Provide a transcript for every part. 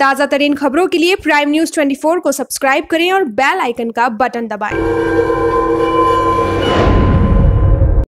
ताज़ा तरीन खबरों के लिए प्राइम न्यूज़ 24 को सब्सक्राइब करें और बेल आइकन का बटन दबाएं।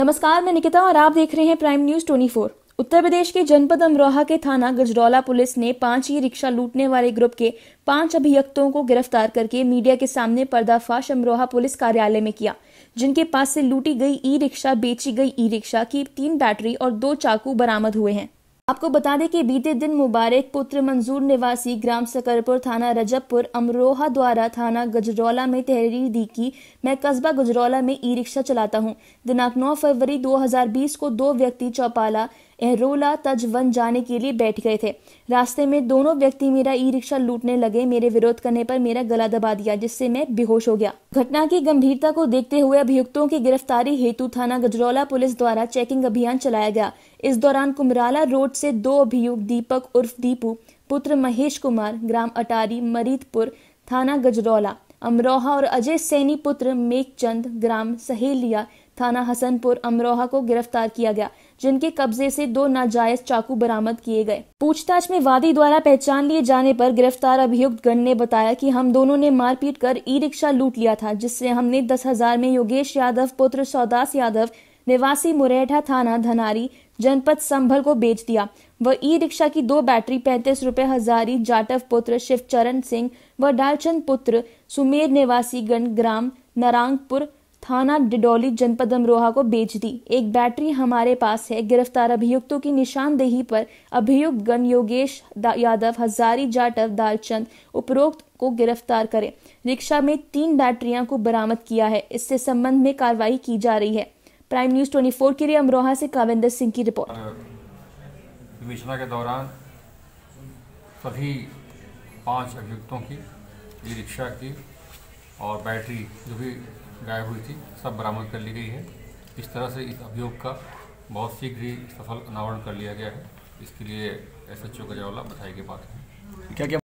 नमस्कार मैं निकिता और आप देख रहे हैं प्राइम न्यूज़ 24। उत्तर प्रदेश के जनपद अमरोहा के थाना गजरौला पुलिस ने पांच ही रिक्शा लूटने वाले ग्रुप के पांच अभियुक्तों को गिरफ्तार करके मीडिया के सामने पर्दाफाश अमरोहा पुलिस कार्यालय में किया जिनके पास से लूटी गई ई रिक्शा बेची गई ई रिक्शा की तीन बैटरी और दो चाकू बरामद हुए हैं आपको बता दें कि बीते दिन मुबारक पुत्र मंजूर निवासी ग्राम सकरपुर थाना रजबपुर अमरोहा द्वारा थाना गजरौला में तहरीर दी कि मैं कस्बा गजरौला में ई रिक्शा चलाता हूं दिनांक 9 फरवरी 2020 को दो व्यक्ति चौपाला एहरोला तज वन जाने के लिए बैठ गए थे रास्ते में दोनों व्यक्ति मेरा ई रिक्शा लूटने लगे मेरे विरोध करने पर मेरा गला दबा दिया जिससे मैं बेहोश हो गया घटना की गंभीरता को देखते हुए अभियुक्तों की गिरफ्तारी हेतु थाना गजरौला पुलिस द्वारा चेकिंग अभियान चलाया गया इस दौरान कुमराला रोड से दो अभियुक्त दीपक उर्फ दीपू पुत्र महेश कुमार ग्राम अटारी मरीदपुर थाना गजरौला अमरोहा और अजय सैनी पुत्र मेघचंद ग्राम सहेलिया थाना हसनपुर अमरोहा को गिरफ्तार किया गया जिनके कब्जे से दो नाजायज चाकू बरामद किए गए पूछताछ में वादी द्वारा पहचान लिए जाने पर गिरफ्तार अभियुक्त गण ने बताया कि हम दोनों ने मारपीट कर ई रिक्शा लूट लिया था जिससे हमने दस हजार में योगेश यादव पुत्र सौदास यादव निवासी मुरैठा थाना धनारी जनपद संभल को बेच दिया व ई रिक्शा की दो बैटरी पैंतीस रुपए हजारी जाटव पुत्र शिवचरण सिंह व डालचंद पुत्र सुमेर निवासी गण ग्राम नारांगपुर थाना डिडोली जनपद अमरोहा को बेच दी एक बैटरी हमारे पास है गिरफ्तार अभियुक्तों की निशानदेही पर अभियुक्त गण योगेश यादव हजारी जाटव दालचंद उपरोक्त को गिरफ्तार करें रिक्शा में तीन बैटरियां को बरामद किया है इससे संबंध में कार्रवाई की जा रही है प्राइम न्यूज 24 के लिए अमरोहा से काविंदर सिंह की रिपोर्ट विवेचना के दौरान सभी पांच अभियुक्तों की रिक्शा की और बैटरी जो भी गायब हुई थी सब बरामद कर ली गई है इस तरह से इस अभियोग का बहुत शीघ्र ही सफल अनावरण कर लिया गया है इसके लिए एस एच ओ गजरौला बधाई के पात्र है क्या क्या